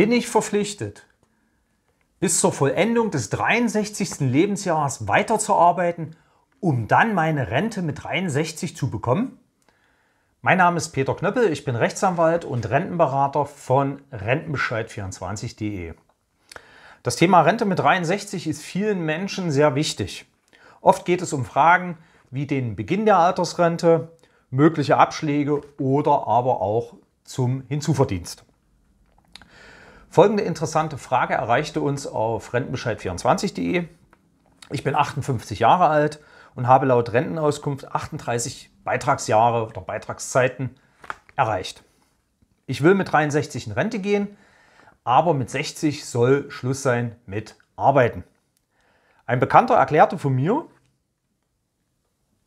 bin ich verpflichtet, bis zur Vollendung des 63. Lebensjahres weiterzuarbeiten, um dann meine Rente mit 63 zu bekommen? Mein Name ist Peter Knöppel, ich bin Rechtsanwalt und Rentenberater von Rentenbescheid24.de. Das Thema Rente mit 63 ist vielen Menschen sehr wichtig. Oft geht es um Fragen wie den Beginn der Altersrente, mögliche Abschläge oder aber auch zum Hinzuverdienst. Folgende interessante Frage erreichte uns auf rentenbescheid24.de. Ich bin 58 Jahre alt und habe laut Rentenauskunft 38 Beitragsjahre oder Beitragszeiten erreicht. Ich will mit 63 in Rente gehen, aber mit 60 soll Schluss sein mit Arbeiten. Ein Bekannter erklärte von mir,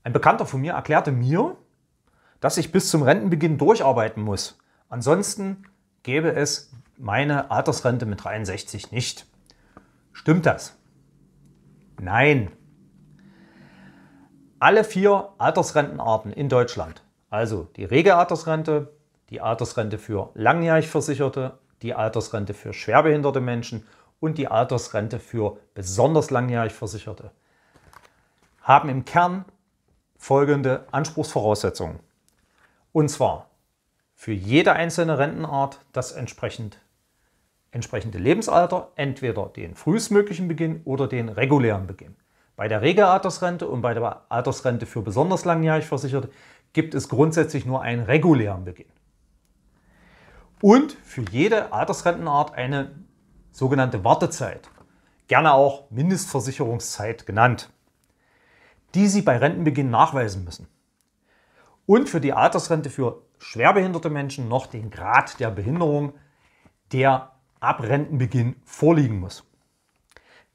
ein Bekannter von mir erklärte mir, dass ich bis zum Rentenbeginn durcharbeiten muss. Ansonsten gäbe es meine Altersrente mit 63 nicht. Stimmt das? Nein. Alle vier Altersrentenarten in Deutschland, also die Regelaltersrente, die Altersrente für langjährig Versicherte, die Altersrente für schwerbehinderte Menschen und die Altersrente für besonders langjährig Versicherte, haben im Kern folgende Anspruchsvoraussetzungen. Und zwar für jede einzelne Rentenart das entsprechend entsprechende Lebensalter entweder den frühestmöglichen Beginn oder den regulären Beginn. Bei der Regelaltersrente und bei der Altersrente für besonders langjährig Versicherte gibt es grundsätzlich nur einen regulären Beginn. Und für jede Altersrentenart eine sogenannte Wartezeit, gerne auch Mindestversicherungszeit genannt, die Sie bei Rentenbeginn nachweisen müssen. Und für die Altersrente für schwerbehinderte Menschen noch den Grad der Behinderung, der ab Rentenbeginn vorliegen muss.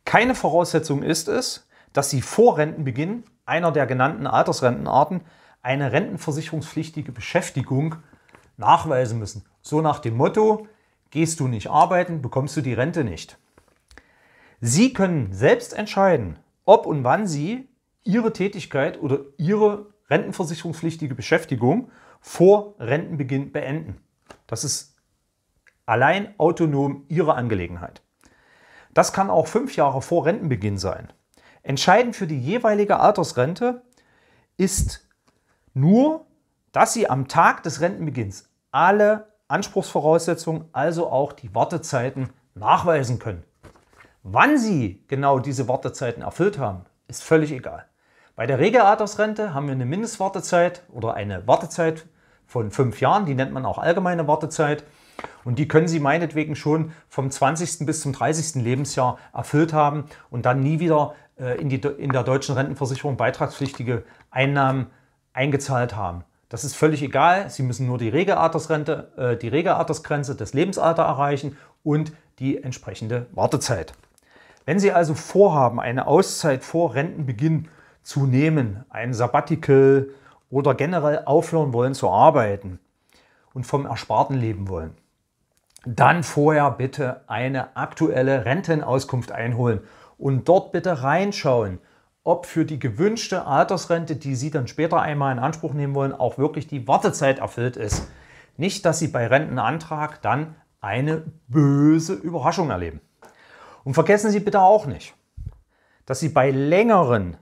Keine Voraussetzung ist es, dass Sie vor Rentenbeginn einer der genannten Altersrentenarten eine rentenversicherungspflichtige Beschäftigung nachweisen müssen. So nach dem Motto, gehst du nicht arbeiten, bekommst du die Rente nicht. Sie können selbst entscheiden, ob und wann Sie Ihre Tätigkeit oder Ihre rentenversicherungspflichtige Beschäftigung vor Rentenbeginn beenden. Das ist Allein autonom ihre Angelegenheit. Das kann auch fünf Jahre vor Rentenbeginn sein. Entscheidend für die jeweilige Altersrente ist nur, dass sie am Tag des Rentenbeginns alle Anspruchsvoraussetzungen, also auch die Wartezeiten, nachweisen können. Wann sie genau diese Wartezeiten erfüllt haben, ist völlig egal. Bei der Regelaltersrente haben wir eine Mindestwartezeit oder eine Wartezeit von fünf Jahren, die nennt man auch allgemeine Wartezeit. Und die können Sie meinetwegen schon vom 20. bis zum 30. Lebensjahr erfüllt haben und dann nie wieder äh, in, die, in der deutschen Rentenversicherung beitragspflichtige Einnahmen eingezahlt haben. Das ist völlig egal. Sie müssen nur die Regelaltersrente, äh, die Regelaltersgrenze das Lebensalter erreichen und die entsprechende Wartezeit. Wenn Sie also vorhaben, eine Auszeit vor Rentenbeginn zu nehmen, ein Sabbatical oder generell aufhören wollen zu arbeiten und vom Ersparten leben wollen, dann vorher bitte eine aktuelle Rentenauskunft einholen und dort bitte reinschauen, ob für die gewünschte Altersrente, die Sie dann später einmal in Anspruch nehmen wollen, auch wirklich die Wartezeit erfüllt ist. Nicht, dass Sie bei Rentenantrag dann eine böse Überraschung erleben. Und vergessen Sie bitte auch nicht, dass Sie bei längeren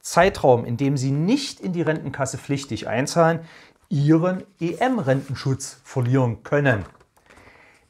Zeitraum, in dem Sie nicht in die Rentenkasse pflichtig einzahlen, Ihren EM-Rentenschutz verlieren können.